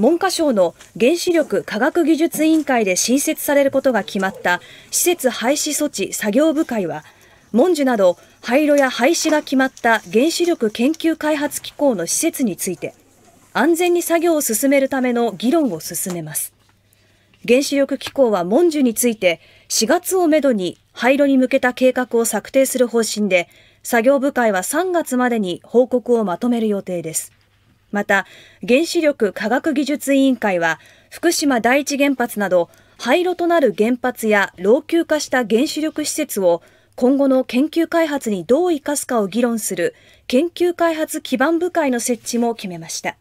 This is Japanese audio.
文科省の原子力科学技術委員会で新設されることが決まった施設廃止措置作業部会は文殊など廃炉や廃止が決まった原子力研究開発機構の施設について安全に作業を進めるための議論を進めます原子力機構は文殊について4月をめどに廃炉に向けた計画を策定する方針で作業部会は3月までに報告をまとめる予定ですまた原子力科学技術委員会は福島第一原発など廃炉となる原発や老朽化した原子力施設を今後の研究開発にどう生かすかを議論する研究開発基盤部会の設置も決めました。